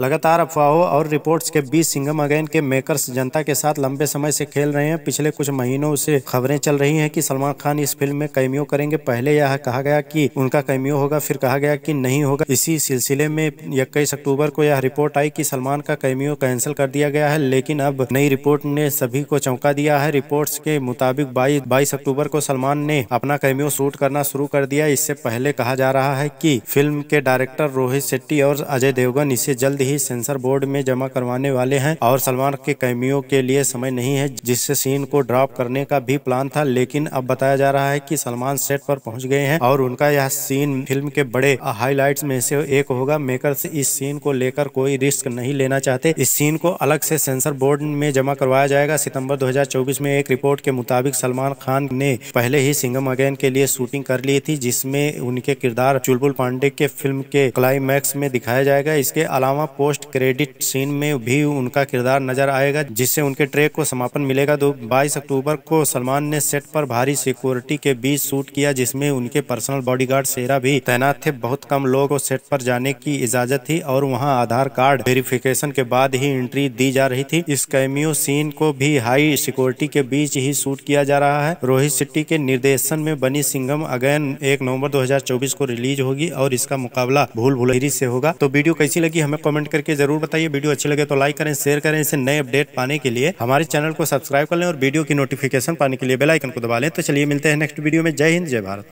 लगातार अफवाहों और रिपोर्ट्स के बीच सिंगम अगेन के मेकर्स जनता के साथ लंबे समय से खेल रहे हैं पिछले कुछ महीनों से खबरें चल रही हैं कि सलमान खान इस फिल्म में कैमियो करेंगे पहले यह कहा गया कि उनका कैमियो होगा फिर कहा गया कि नहीं होगा इसी सिलसिले में इक्कीस अक्टूबर को यह रिपोर्ट आई की सलमान का कैमियो कैंसिल कर दिया गया है लेकिन अब नई रिपोर्ट ने सभी को चौंका दिया है रिपोर्ट के मुताबिक बाईस बाईस अक्टूबर को सलमान ने अपना कैमियो शूट करना शुरू कर दिया इससे पहले कहा जा रहा है की फिल्म के डायरेक्टर रोहित शेट्टी और अजय देवगन इसे जल्द ही सेंसर बोर्ड में जमा करवाने वाले हैं और सलमान के कैमियों के लिए समय नहीं है जिससे सीन को ड्रॉप करने का भी प्लान था लेकिन अब बताया जा रहा है की सलमान सेट पर पहुंच गए हैं और उनका यह सीन फिल्म के बड़े हाईलाइट में से एक होगा मेकर इस सीन को लेकर कोई रिस्क नहीं लेना चाहते इस सीन को अलग से सेंसर बोर्ड में जमा करवाया जाएगा सितम्बर दो में एक रिपोर्ट के मुताबिक सलमान खान ने पहले ही सिंगम अगेन के लिए शूटिंग कर ली थी जिसमे उनके किरदार चुलबुल पांडे के फिल्म के क्लाइमैक्स में दिखाया जाएगा इसके अलावा पोस्ट क्रेडिट सीन में भी उनका किरदार नजर आएगा जिससे उनके ट्रेक को समापन मिलेगा दो तो बाईस अक्टूबर को सलमान ने सेट पर भारी सिक्योरिटी के बीच शूट किया जिसमें उनके पर्सनल बॉडीगार्ड सेरा भी तैनात थे बहुत कम लोगों को सेट पर जाने की इजाजत थी और वहां आधार कार्ड वेरिफिकेशन के बाद ही एंट्री दी जा रही थी इस कैमियो सीन को भी हाई सिक्योरिटी के बीच ही शूट किया जा रहा है रोहित सिट्टी के निर्देशन में बनी सिंगम अगेन एक नवम्बर दो को रिलीज होगी और इसका मुकाबला भूल भुलेरी से होगा तो वीडियो कैसी लगी हमें कमेंट कमेंट करके जरूर बताइए वीडियो अच्छी लगे तो लाइक करें शेयर करें इसे नए अपडेट पाने के लिए हमारे चैनल को सब्सक्राइब कर लें और वीडियो की नोटिफिकेशन पाने के लिए बेलाइकन को दबा लें तो चलिए मिलते हैं नेक्स्ट वीडियो में जय हिंद जय भारत